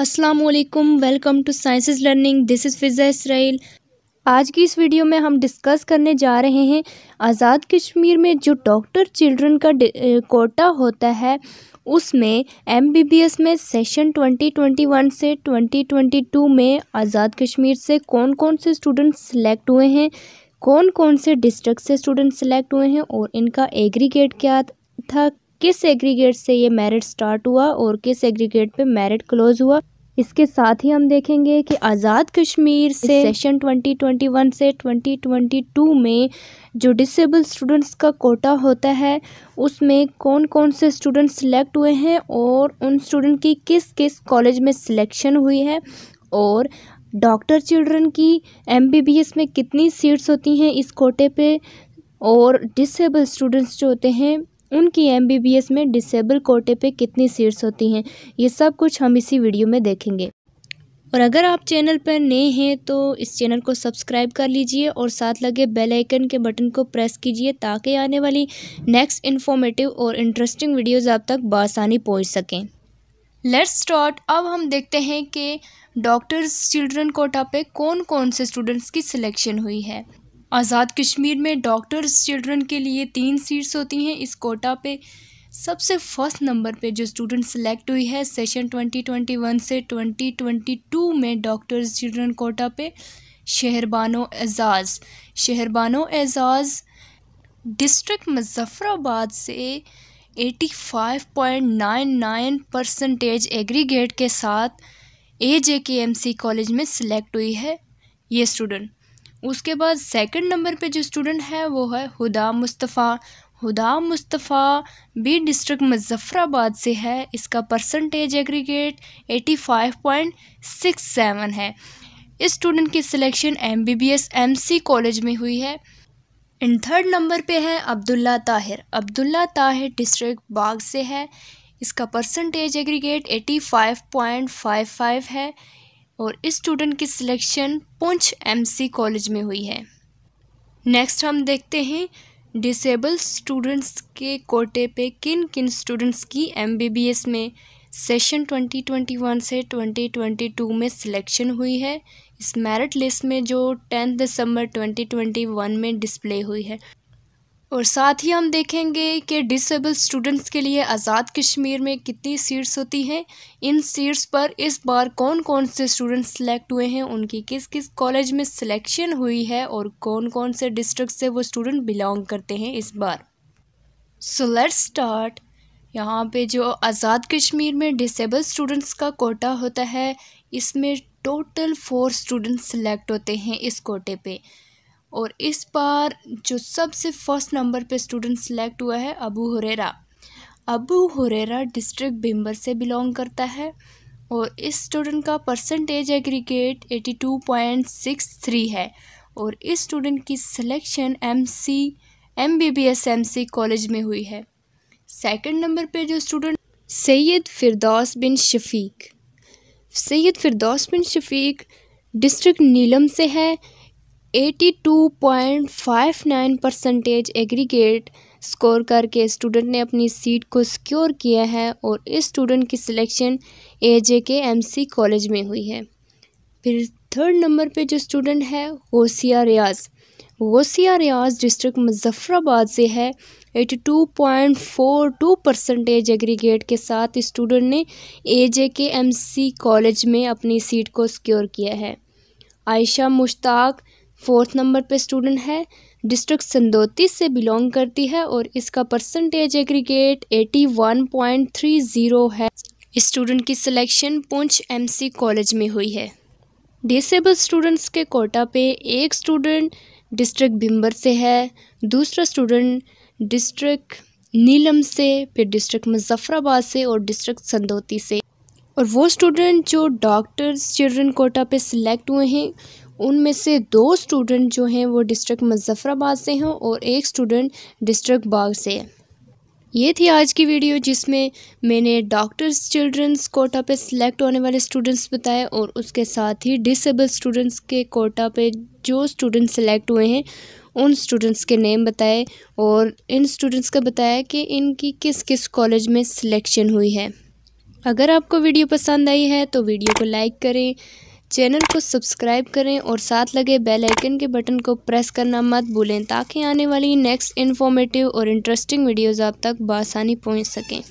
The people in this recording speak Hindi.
अस्सलाम वालेकुम welcome to sciences learning this is Fiza Israil आज की इस वीडियो में हम डिस्कस करने जा रहे हैं आज़ाद कश्मीर में जो डॉक्टर चिल्ड्रन का कोटा होता है उसमें एमबीबीएस में सेशन 2021 से 2022 में आज़ाद कश्मीर से कौन कौन से स्टूडेंट सेलेक्ट हुए हैं कौन कौन से डिस्ट्रिक्ट से स्टूडेंट सेलेक्ट हुए हैं और इनका एग्रीगेट क्या था किस एग्रीगेट से ये मैरिट स्टार्ट हुआ और किस एग्रीगेट पे मैरिट क्लोज हुआ इसके साथ ही हम देखेंगे कि आज़ाद कश्मीर से सेशन 2021 से 2022 में जो डिसेबल स्टूडेंट्स का कोटा होता है उसमें कौन कौन से स्टूडेंट सिलेक्ट हुए हैं और उन स्टूडेंट की किस किस कॉलेज में सिलेक्शन हुई है और डॉक्टर चिल्ड्रन की एमबीबीएस में कितनी सीट्स होती हैं इस कोटे पे और डिसेबल स्टूडेंट्स जो होते हैं उनकी एमबीबीएस में डिसेबल कोटे पे कितनी सीट्स होती हैं ये सब कुछ हम इसी वीडियो में देखेंगे और अगर आप चैनल पर नए हैं तो इस चैनल को सब्सक्राइब कर लीजिए और साथ लगे बेल आइकन के बटन को प्रेस कीजिए ताकि आने वाली नेक्स्ट इन्फॉर्मेटिव और इंटरेस्टिंग वीडियोस आप तक बसानी पहुंच सकें लेट्स स्टार्ट अब हम देखते हैं कि डॉक्टर्स चिल्ड्रन कोटा पे कौन कौन से स्टूडेंट्स की सिलेक्शन हुई है आज़ाद कश्मीर में डॉक्टर्स चिल्ड्रन के लिए तीन सीट्स होती हैं इस कोटा पे सबसे फर्स्ट नंबर पे जो स्टूडेंट सेलेक्ट हुई है सेशन 2021 से 2022 में डॉक्टर्स चिल्ड्रन कोटा पे शहरबानो एजाज़ शहरबानो एजाज़ डिस्ट्रिक्ट मुजफ़राबाद से 85.99 परसेंटेज एग्रीगेट के साथ A J K M C college में सिलेक्ट हुई है ये स्टूडेंट उसके बाद सेकंड नंबर पे जो स्टूडेंट है वो है हुदा मुस्तफ़ा हुदा मुस्तफ़ा बी डिस्ट्रिक्ट मुजफ़राबाद से है इसका परसेंटेज एग्रीगेट सेवन है इस स्टूडेंट की selection M B B S M C college में हुई है एंड थर्ड नंबर पे है अब्दुल्ला ताहिर अब्दुल्ला ताहिर डिस्ट्रिक्ट बाग से है इसका परसेंटेज एग्रीगेट फाइव है और इस स्टूडेंट की सिलेक्शन पुंछ एमसी कॉलेज में हुई है नेक्स्ट हम देखते हैं डिसेबल स्टूडेंट्स के कोटे पे किन किन स्टूडेंट्स की एमबीबीएस में सेशन 2021 से 2022 में सिलेक्शन हुई है इस मेरिट लिस्ट में जो टेंथ दिसंबर 2021 में डिस्प्ले हुई है और साथ ही हम देखेंगे कि डिसेबल स्टूडेंट्स के लिए आज़ाद कश्मीर में कितनी सीट्स होती हैं इन सीट्स पर इस बार कौन कौन से स्टूडेंट्स सिलेक्ट हुए हैं उनकी किस किस कॉलेज में सिलेक्शन हुई है और कौन कौन से डिस्ट्रिक्ट से वो स्टूडेंट बिलोंग करते हैं इस बार सो लेट्स स्टार्ट यहाँ पे जो आज़ाद कश्मीर में डिसेबल स्टूडेंट्स का कोटा होता है इसमें टोटल फोर स्टूडेंट्स सिलेक्ट होते हैं इस कोटे पे और इस बार जो सबसे फर्स्ट नंबर पे स्टूडेंट सिलेक्ट हुआ है अबू हुरेरा अबू हुरेरा डिस्ट्रिक्ट भिम्बर से बिलोंग करता है और इस स्टूडेंट का परसेंटेज एग्रीगेट थ्री है और इस स्टूडेंट की selection M M C B B S M C college में हुई है सेकंड नंबर पे जो स्टूडेंट सैयद फिरदौस बिन शफीक सैयद फिरदौस बिन शफीक डिस्ट्रिक्ट नीलम से है 82.59 परसेंटेज एग्रीगेट स्कोर करके स्टूडेंट ने अपनी सीट को सिक्योर किया है और इस स्टूडेंट की सिलेक्शन ए J K M C college में हुई है फिर थर्ड नंबर पे जो स्टूडेंट है होसिया रियाज होसिया रियाज डिस्ट्रिक्ट मुजफ्फराबाद से है 82.42 परसेंटेज एग्रीगेट के साथ स्टूडेंट ने ए J K M C college में अपनी सीट को सिक्योर किया है आयशा मुश्ताक फोर्थ नंबर पे स्टूडेंट है डिस्ट्रिक्ट संदोती से बिलोंग करती है और इसका percentage aggregate eighty one point three zero है स्टूडेंट की सिलेक्शन पुंछ एमसी कॉलेज में हुई है डिसेबल स्टूडेंट्स के कोटा पे एक स्टूडेंट डिस्ट्रिक्ट भिम्बर से है दूसरा स्टूडेंट डिस्ट्रिक्ट नीलम से फिर डिस्ट्रिक्ट मुजफ्फराबाद से और डिस्ट्रिक्ट संदोती से और वो स्टूडेंट जो डॉक्टर्स चिल्ड्रन कोटा पे सिलेक्ट हुए हैं उनमें से दो स्टूडेंट जो हैं वो डिस्ट्रिक्ट मुजफ़्फ़राबाद से हैं और एक स्टूडेंट डिस्ट्रिक्ट बाग से है ये थी आज की वीडियो जिसमें मैंने डॉक्टर्स चिल्ड्रंस कोटा पे सिलेक्ट होने वाले स्टूडेंट्स बताए और उसके साथ ही डिसेबल स्टूडेंट्स के कोटा पे जो स्टूडेंट सिलेक्ट हुए हैं उन स्टूडेंट्स के नेम बताए और इन स्टूडेंट्स का बताया कि इनकी किस किस कॉलेज में सिलेक्शन हुई है अगर आपको वीडियो पसंद आई है तो वीडियो को लाइक करें चैनल को सब्सक्राइब करें और साथ लगे बेल आइकन के बटन को प्रेस करना मत भूलें ताकि आने वाली नेक्स्ट इन्फॉर्मेटिव और इंटरेस्टिंग वीडियोज़ आप तक बसानी पहुँच सकें